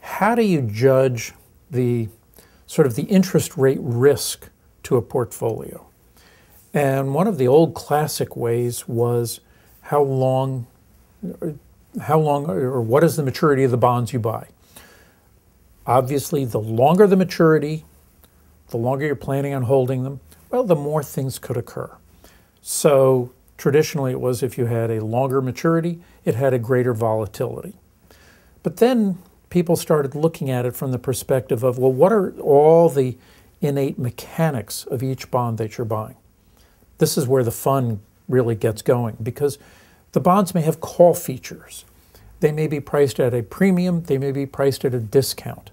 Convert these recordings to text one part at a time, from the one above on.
How do you judge the sort of the interest rate risk to a portfolio? And one of the old classic ways was how long, how long, or what is the maturity of the bonds you buy? Obviously, the longer the maturity, the longer you're planning on holding them, well, the more things could occur. So traditionally, it was if you had a longer maturity, it had a greater volatility. But then people started looking at it from the perspective of, well, what are all the innate mechanics of each bond that you're buying? This is where the fun really gets going because the bonds may have call features. They may be priced at a premium, they may be priced at a discount,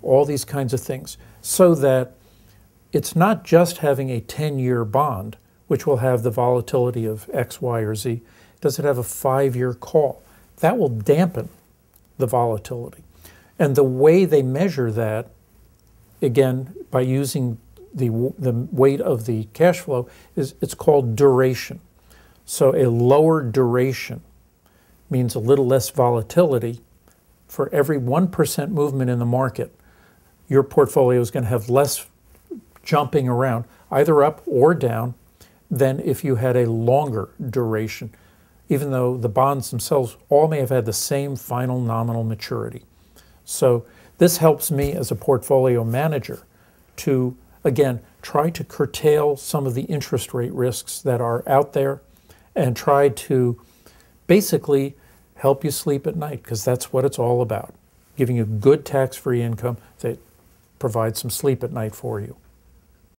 all these kinds of things, so that it's not just having a 10 year bond, which will have the volatility of X, Y, or Z. Does it have a five year call? That will dampen the volatility. And the way they measure that, again, by using the, the weight of the cash flow, is it's called duration. So a lower duration means a little less volatility. For every 1% movement in the market, your portfolio is going to have less jumping around, either up or down, than if you had a longer duration even though the bonds themselves all may have had the same final nominal maturity. So this helps me as a portfolio manager to, again, try to curtail some of the interest rate risks that are out there and try to basically help you sleep at night because that's what it's all about giving you good tax free income that provides some sleep at night for you.